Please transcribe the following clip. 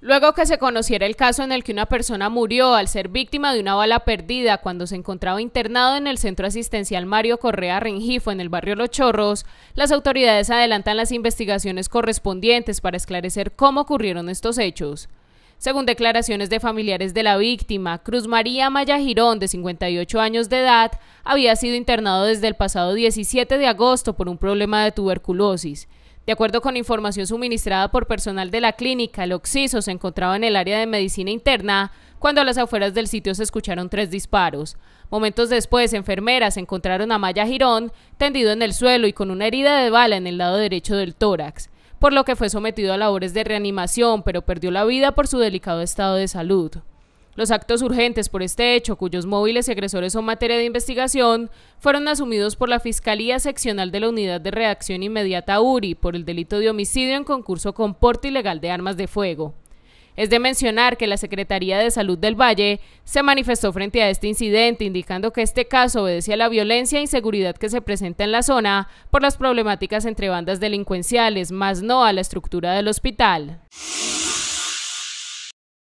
Luego que se conociera el caso en el que una persona murió al ser víctima de una bala perdida cuando se encontraba internado en el centro asistencial Mario Correa Rengifo en el barrio Los Chorros, las autoridades adelantan las investigaciones correspondientes para esclarecer cómo ocurrieron estos hechos. Según declaraciones de familiares de la víctima, Cruz María Maya Girón, de 58 años de edad, había sido internado desde el pasado 17 de agosto por un problema de tuberculosis. De acuerdo con información suministrada por personal de la clínica, el Oxiso se encontraba en el área de medicina interna cuando a las afueras del sitio se escucharon tres disparos. Momentos después, enfermeras encontraron a Maya Girón tendido en el suelo y con una herida de bala en el lado derecho del tórax, por lo que fue sometido a labores de reanimación, pero perdió la vida por su delicado estado de salud. Los actos urgentes por este hecho, cuyos móviles y agresores son materia de investigación, fueron asumidos por la Fiscalía Seccional de la Unidad de Reacción Inmediata URI por el delito de homicidio en concurso con porte ilegal de armas de fuego. Es de mencionar que la Secretaría de Salud del Valle se manifestó frente a este incidente, indicando que este caso obedece a la violencia e inseguridad que se presenta en la zona por las problemáticas entre bandas delincuenciales, más no a la estructura del hospital.